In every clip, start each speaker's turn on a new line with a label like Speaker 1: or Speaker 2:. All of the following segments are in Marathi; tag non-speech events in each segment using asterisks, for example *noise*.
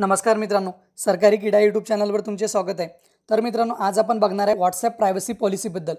Speaker 1: नमस्कार मित्रांनो सरकारी किडा यूट्यूब चॅनलवर तुमचे स्वागत आहे तर मित्रांनो आज आपण बघणार आहे व्हॉट्सॲप प्रायव्हसी पॉलिसीबद्दल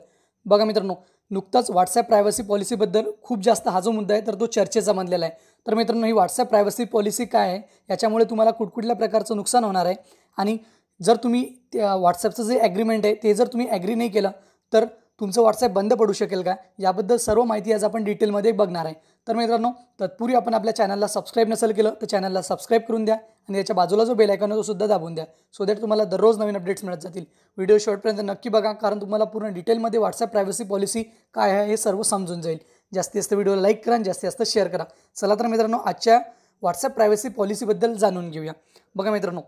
Speaker 1: बघा मित्रांनो नुकतंच व्हॉट्सॲप प्रायव्हसी पॉलिसीबद्दल खूप जास्त हा जो मुद्दा आहे तर तो चर्चेचा बनलेला आहे तर मित्रांनो ही व्हॉट्सॲप प्रायव्हसी पॉलिसी काय आहे याच्यामुळे तुम्हाला कुठकुठल्या प्रकारचं नुकसान होणार आहे आणि जर तुम्ही त्या व्हॉट्सॲपचं जे ॲग्रीमेंट आहे ते जर तुम्ही ॲग्री नाही केलं तर तुमचं व्हॉट्सॲप बंद पडू शकेल का याबद्दल सर्व माहिती आज आपण डिटेलमध्ये बघणार आहे तर मित्रांनो तत्पूर्वी आपण आपल्या चॅनलला सबस्क्राईब नसेल केलं तर चॅनलला सबस्क्राईब करून द्या आणि त्याच्या बाजूला जो बेल आयकॉन आहे तो सुद्धा दाबून द्या सो दॅट तुम्हाला दररोज नवीन अपडेट्स मिळत जातील व्हिडिओ शॉर्टपर्यंत नक्की बघा कारण तुम्हाला पूर्ण डिटेलमध्ये व्हॉट्सअप प्रायव्हसी पॉलिसी काय आहे हे सर्व समजून जाईल जास्तीत जास्त व्हिडिओला लाईक करा आणि जास्तीत जास्त शेअर करा चला तर मित्रांनो आजच्या व्हॉट्सअप प्रायव्हसी पॉलिसीबद्दल जाणून घेऊया बघा मित्रांनो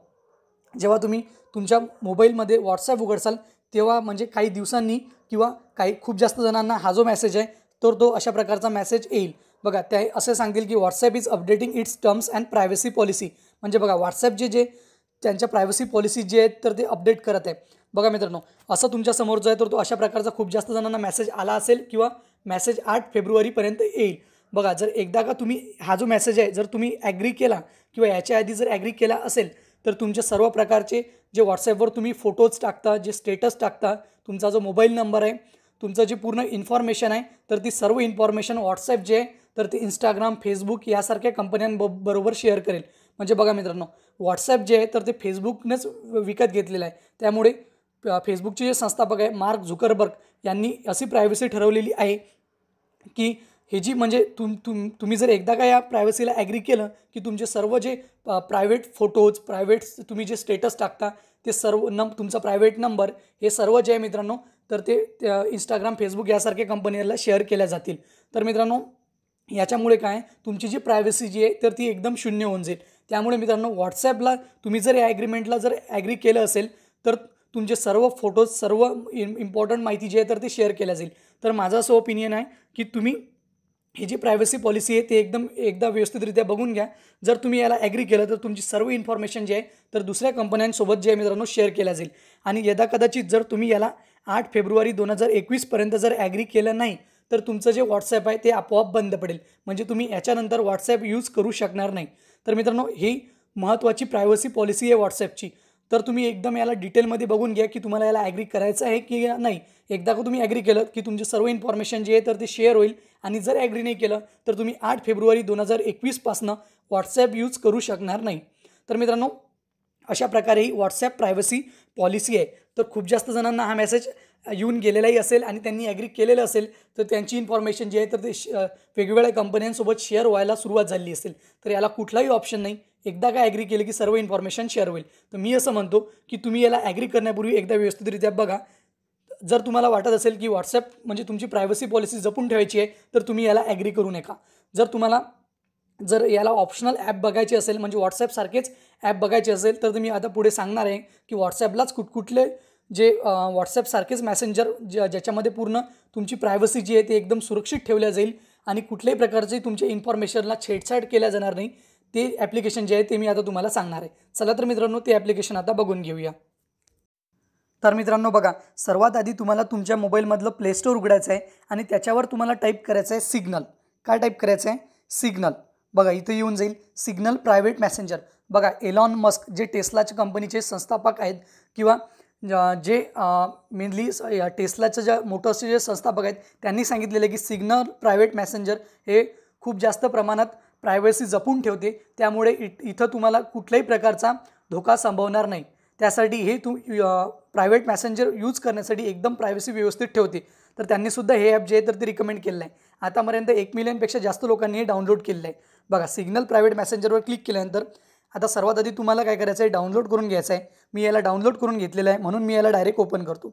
Speaker 1: जेव्हा तुम्ही तुमच्या मोबाईलमध्ये व्हॉट्सअप उघडसाल तेव्हा म्हणजे काही दिवसांनी किंवा काही खूप जास्त जणांना हा जो मेसेज आहे तर तो अशा प्रकारचा मेसेज येईल बघा त्या असे सांगतील की WhatsApp is updating its terms and privacy policy म्हणजे बघा व्हॉट्सॲप जे जे त्यांच्या प्रायव्हसी पॉलिसी जे आहेत तर ते अपडेट करत आहे बघा मित्रांनो असं तुमच्यासमोर जो आहे तर तो अशा प्रकारचा खूप जास्त जणांना मेसेज आला असेल किंवा मेसेज आठ फेब्रुवारीपर्यंत येईल बघा जर एकदा का तुम्ही हा जो मेसेज आहे जर तुम्ही ॲग्री केला किंवा याच्या आधी जर ॲग्री केला असेल तर तुमच्या सर्व प्रकारचे जे व्हॉट्सॲपवर तुम्ही फोटोज टाकता जे स्टेटस टाकता तुमचा जो मोबाईल नंबर आहे तुमचं जे पूर्ण इन्फॉर्मेशन आहे तर ती सर्व इन्फॉर्मेशन व्हॉट्सॲप जे आहे तर ते इंस्टाग्राम फेसबुक यासारख्या बरोबर शेअर करेल म्हणजे बघा मित्रांनो व्हॉट्सॲप जे आहे तर ते फेसबुकनेच विकत घेतलेलं आहे त्यामुळे फेसबुकचे जे संस्थापक आहे मार्क झुकरबर्ग यांनी अशी प्रायव्हसी ठरवलेली आहे की हे जी म्हणजे तुम तुम तुम्ही जर एकदा का या प्रायव्हसीला ॲग्री केलं की तुमचे सर्व जे प्रायव्हेट फोटोज प्रायव्हेट तुम्ही जे स्टेटस टाकता ते सर्व नम तुमचा प्रायव्हेट नंबर हे सर्व जे आहे मित्रांनो तर ते इंस्टाग्राम फेसबुक यासारख्या कंपनीला शेअर केल्या जातील तर मित्रांनो याच्यामुळे काय तुमची जी प्रायव्हसी जी आहे तर ती एकदम शून्य होऊन जाईल त्यामुळे मित्रांनो व्हॉट्सॲपला तुम्ही जर या ॲग्रीमेंटला जर ॲग्री केलं असेल तर तुमचे सर्व फोटोज सर्व इम्पॉर्टंट माहिती जी आहे तर ते शेअर केल्या जाईल तर माझं असं ओपिनियन आहे की तुम्ही ही जी प्रायव्हसी पॉलिसी आहे ते एकदम एकदा व्यवस्थितरित्या बघून घ्या जर तुम्ही याला ॲग्री केलं तर तुमची सर्व इन्फॉर्मेशन जी आहे तर दुसऱ्या कंपन्यांसोबत जे आहे मित्रांनो शेअर केल्या जाईल आणि यदा कदाचित जर तुम्ही याला आठ फेब्रुवारी दोन हजार एकवीसपर्यंत जर ॲग्री केलं नाही तर तुमचं जे व्हॉट्सॲप आहे ते आपोआप बंद पडेल म्हणजे तुम्ही याच्यानंतर व्हॉट्सॲप यूज करू शकणार नाही तर मित्रांनो ही महत्त्वाची प्रायव्हसी पॉलिसी आहे व्हॉट्सॲपची तर तुम्ही एकदम याला डिटेलमध्ये बघून घ्या की तुम्हाला याला ॲग्री करायचं आहे की नाही एकदा का तुम्ही ॲग्री केलं की तुमचे सर्व इन्फॉर्मेशन जे आहे तर ते शेअर होईल आणि जर ॲग्री नाही केलं तर तुम्ही आठ फेब्रुवारी दोन हजार एकवीसपासनं व्हॉट्सॲप यूज करू शकणार नाही तर मित्रांनो अशा प्रकारे ही व्हॉट्सॲप प्रायव्हसी पॉलिसी आहे तर खूप जास्त जणांना हा मेसेज येऊन गेलेलाही असेल आणि त्यांनी ॲग्री केलेलं असेल तर त्यांची इन्फॉर्मेशन जी आहे तर ते श वेगवेगळ्या कंपन्यांसोबत शेअर व्हायला सुरुवात झाली असेल तर याला कुठलाही ऑप्शन नाही एकदा का ॲग्री केलं की सर्व इन्फॉर्मेशन शेअर होईल तर मी असं म्हणतो की तुम्ही याला ॲग्री करण्यापूर्वी एकदा व्यवस्थितरित्या बघा जर तुम्हाला वाटत असेल की व्हॉट्सॲप म्हणजे तुमची प्रायव्हसी पॉलिसी जपून ठेवायची आहे तर तुम्ही याला ॲग्री करू नका जर तुम्हाला जर याला ऑप्शनल ॲप बघायचे असेल म्हणजे व्हॉट्सॲपसारखेच ॲप बघायचे असेल तर तुम्ही आता पुढे सांगणार आहे की व्हॉट्सॲपलाच कुठकुठले जे व्हॉट्सॲपसारखेच मॅसेंजर ज्या ज्याच्यामध्ये पूर्ण तुमची प्रायव्हसी जी आहे ती एकदम सुरक्षित ठेवल्या जाईल आणि कुठल्याही प्रकारचे तुमच्या इन्फॉर्मेशनला छेडछाड केल्या जाणार नाही ते ॲप्लिकेशन जे आहे ते मी आता तुम्हाला सांगणार आहे चला तर मित्रांनो ते ॲप्लिकेशन आता बघून घेऊया तर मित्रांनो बघा सर्वात आधी तुम्हाला तुमच्या मोबाईलमधलं प्लेस्टोर उघडायचं आहे आणि त्याच्यावर तुम्हाला टाईप करायचं आहे सिग्नल काय टाईप करायचं आहे सिग्नल बघा इथं येऊन जाईल सिग्नल प्रायव्हेट मॅसेंजर बघा एलॉन मस्क जे टेस्लाच्या कंपनीचे संस्थापक आहेत किंवा जे मेनली या ज्या मोटर्सचे जे संस्थापक आहेत त्यांनी सांगितलेलं आहे की सिग्नल प्रायव्हेट मॅसेंजर हे खूप जास्त प्रमाणात प्रायव्हसी जपून ठेवते त्यामुळे इट इथं तुम्हाला कुठल्याही प्रकारचा धोका संभवणार नाही त्यासाठी हे तू प्रायव्हेट मॅसेंजर यूज करण्यासाठी एकदम प्रायव्हसी व्यवस्थित ठेवते तर त्यांनीसुद्धा हे ॲप जे आहे तर ते रिकमेंड केलं आहे आतापर्यंत एक मिलियनपेक्षा जास्त लोकांनी हे डाउनलोड केलेलं आहे बघा सिग्नल प्रायव्हेट मॅसेंजरवर क्लिक केल्यानंतर आता सर्वात आधी तुम्हाला काय करायचं आहे डाउनलोड करून घ्यायचं आहे मी याला डाउनलोड करून घेतलेलं आहे म्हणून मी याला डायरेक्ट ओपन करतो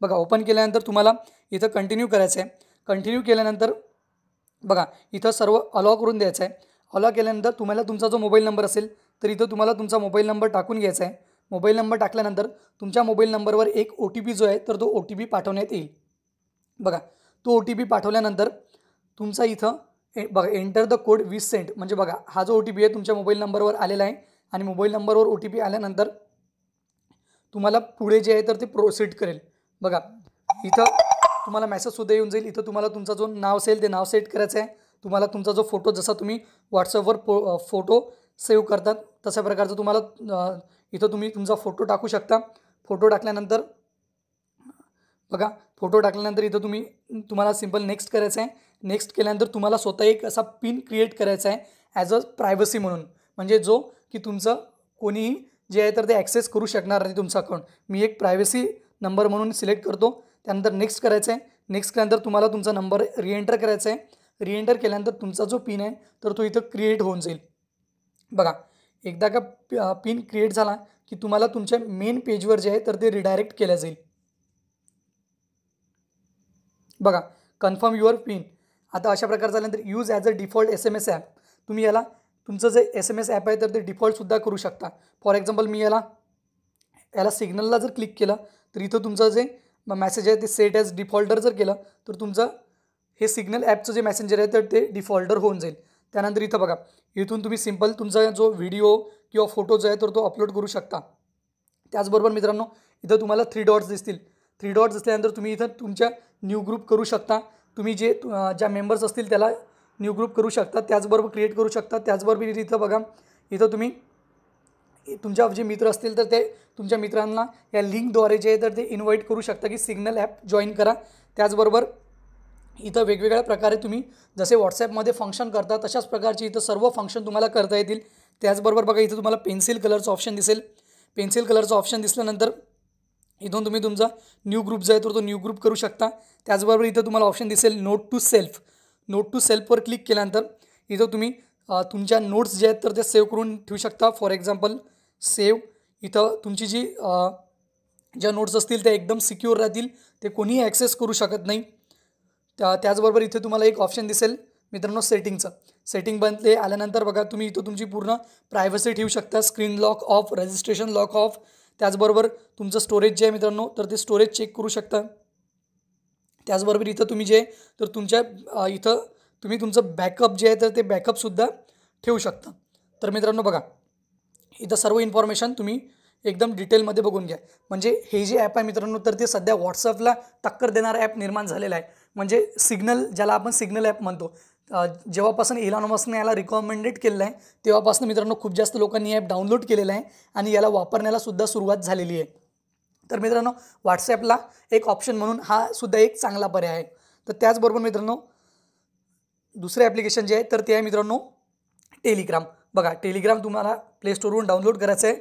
Speaker 1: बघा ओपन केल्यानंतर तुम्हाला इथं कंटिन्यू करायचं आहे कंटिन्यू केल्यानंतर बघा इथं सर्व अलॉ करून द्यायचं आहे अलॉ केल्यानंतर तुम्हाला तुमचा जो मोबाईल नंबर असेल तर इथं तुम्हाला तुमचा मोबाईल नंबर टाकून घ्यायचा आहे मोबाईल नंबर टाकल्यानंतर तुमच्या मोबाईल नंबरवर एक ओ टी पी जो आहे तर तो ओ टी पी पाठवण्यात येईल बघा तो ओ टी पी पाठवल्यानंतर तुमचा इथं ए बघा एंटर द कोड वीस सेंट म्हणजे बघा हा जो ओ टी पी आहे तुमच्या मोबाईल नंबरवर आलेला आहे आणि मोबाईल नंबरवर ओ टी पी आल्यानंतर तुम्हाला पुढे जे आहे तर ते प्रोसीड करेल बघा इथं तुम्हाला मेसेजसुद्धा येऊन जाईल इथं तुम्हाला तुमचा जो नाव असेल ते नाव सेट करायचं आहे तुम्हाला तुमचा जो फोटो जसा तुम्ही व्हॉट्सअपवर फो फोटो सेव्ह करतात तशा प्रकारचं तुम्हाला इथं तुम्ही तुमचा फोटो टाकू शकता फोटो टाकल्यानंतर बघा फोटो टाकल्यानंतर इथं तुम्ही तुम्हाला सिम्पल नेक्स्ट करायचं आहे नेक्स्ट केल्यानंतर तुम्हाला स्वतः एक असा पिन क्रिएट करायचा आहे ॲज अ प्रायव्हसी म्हणून म्हणजे जो की तुमचं कोणीही जे आहे तर ते ॲक्सेस करू शकणार नाही तुमचं अकाउंट मी एक प्रायव्हसी नंबर म्हणून सिलेक्ट करतो त्यानंतर नेक्स्ट करायचं आहे नेक्स्ट केल्यानंतर तुम्हाला तुमचा नंबर रिएंटर करायचा आहे रिएंटर केल्यानंतर तुमचा जो पिन आहे तर तो इथं क्रिएट होऊन जाईल बघा एकदा का पिन क्रिएट झाला की तुम्हाला तुमच्या मेन पेजवर जे आहे तर ते रिडायरेक्ट केलं जाईल बघा कन्फर्म युअर पिन आता अशा प्रकार झाल्यानंतर use as a default S M S app तुम्ही याला तुमचं जे एस एम एस ॲप आहे तर ते डिफॉल्टसुद्धा करू शकता फॉर एक्झाम्पल मी याला याला सिग्नलला जर क्लिक केलं तर इथं तुमचं जे मॅसेज आहे ते सेट ॲज डिफॉल्टर जर केलं तर तुमचं हे सिग्नल ॲपचं जे मॅसेंजर आहे तर ते डिफॉल्टर होऊन जाईल त्यानंतर इथं बघा इथून तुम्ही सिम्पल तुमचा जो व्हिडिओ किंवा फोटो जो आहे तर तो अपलोड करू शकता त्याचबरोबर मित्रांनो इथं तुम्हाला थ्री डॉट्स दिसतील थ्री डॉट्स असल्यानंतर तुम्ही इथं तुमच्या न्यू ग्रुप करू शकता तुम्ही जे ज्या मेंबर्स असतील त्याला न्यू ग्रुप करू शकता त्याचबरोबर क्रिएट करू शकता त्याचबरोबर इथं बघा इथं तुम्ही तुमच्या जे मित्र असतील तर ते तुमच्या मित्रांना या लिंकद्वारे जे तर ते इन्व्हाइट करू शकता की सिग्नल ॲप जॉईन करा त्याचबरोबर इथं वेगवेगळ्या प्रकारे तुम्ही जसे व्हॉट्सॲपमध्ये फंक्शन करता तशाच प्रकारची इथं सर्व फंक्शन तुम्हाला करता येतील त्याचबरोबर बघा इथं तुम्हाला पेन्सिल कलरचं ऑप्शन दिसेल पेन्सिल कलरचं ऑप्शन दिसल्यानंतर इथून तुम्ही तुमचा न्यू ग्रुप जो आहे तर तो न्यू ग्रुप करू शकता त्याचबरोबर इथं तुम्हाला ऑप्शन दिसेल note to self note to सेल्फवर क्लिक केल्यानंतर इथं तुम्ही तुमच्या नोट्स जे आहेत तर ते सेव्ह करून ठेवू शकता फॉर एक्झाम्पल सेव्ह इथं तुमची जी ज्या नोट्स असतील त्या एकदम सिक्युअर राहतील ते कोणीही ॲक्सेस करू शकत नाही त्या त्याचबरोबर इथे तुम्हाला एक ऑप्शन दिसेल मित्रांनो सेटिंगचं सेटिंग बंदले आल्यानंतर बघा तुम्ही इथं तुमची पूर्ण प्रायव्हसी ठेवू शकता screen lock off registration lock off त्याचबरोबर तुमचं स्टोरेज जे आहे मित्रांनो तर ते स्टोरेज चेक करू शकता त्याचबरोबर इथं तुम्ही जे तर तुमच्या इथं तुम्ही तुमचं बॅकअप जे आहे तर ते बॅकअपसुद्धा ठेवू शकता तर मित्रांनो बघा इथं सर्व इन्फॉर्मेशन तुम्ही एकदम डिटेलमध्ये बघून घ्या म्हणजे हे जे ॲप आहे मित्रांनो तर ते सध्या व्हॉट्सअपला टक्कर देणारा ॲप निर्माण झालेला आहे म्हणजे सिग्नल ज्याला आपण सिग्नल ॲप म्हणतो जेव्हापासून इलॉन मस्कने याला रिकमेंडेड केलेलं आहे तेव्हापासून मित्रांनो खूप जास्त लोकांनी ॲप डाउनलोड केलेलं आहे आणि याला वापरण्याला सुद्धा सुरुवात झालेली आहे तर मित्रांनो व्हॉट्सॲपला एक ऑप्शन म्हणून हा सुद्धा एक चांगला पर्याय आहे तर त्याचबरोबर मित्रांनो दुसरे ॲप्लिकेशन जे आहे तर ते आहे मित्रांनो टेलिग्राम बघा टेलिग्राम तुम्हाला स्टोरवरून डाउनलोड करायचं आहे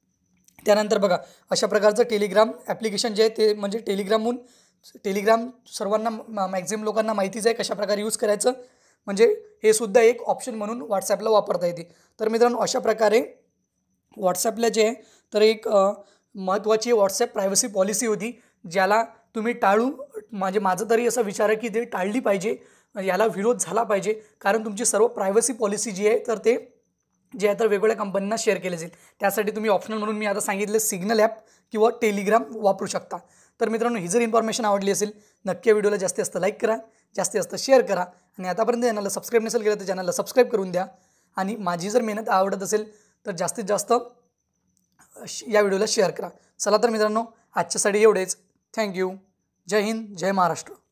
Speaker 1: *coughs* त्यानंतर बघा अशा प्रकारचं टेलिग्राम ॲप्लिकेशन जे आहे ते म्हणजे टेलिग्रामहून टेलिग्राम सर्वांना मॅक्झिमम लोकांना माहितीच आहे कशाप्रकारे यूज करायचं म्हणजे हे सुद्धा एक ऑप्शन म्हणून व्हॉट्सॲपला वापरता येते तर मित्रांनो अशा प्रकारे व्हॉट्सॲपला जे आहे तर एक महत्त्वाची व्हॉट्सॲप प्रायव्हसी पॉलिसी होती ज्याला तुम्ही टाळू म्हणजे माझं तरी असा विचार आहे की ते टाळली पाहिजे याला विरोध झाला पाहिजे कारण तुमची सर्व प्रायव्हसी पॉलिसी जी आहे तर ते जे आहे तर वेगवेगळ्या कंपनींना शेअर केले जाईल त्यासाठी तुम्ही ऑप्शनल म्हणून मी आता सांगितलं सिग्नल ॲप किंवा टेलिग्राम वापरू शकता तर मित्रांनो ही जर इन्फॉर्मेशन आवडली असेल नक्की व्हिडिओला जास्तीत जास्त लाईक करा जास्तीत जास्त शेअर करा आणि आतापर्यंत चॅनलला सबस्क्राईब नसेल केलं तर चॅनलला सबस्क्राईब करून द्या आणि माझी जर मेहनत आवडत असेल तर जास्तीत जास्त या व्हिडिओला शेअर करा चला तर मित्रांनो आजच्यासाठी एवढेच थँक्यू जय हिंद जय महाराष्ट्र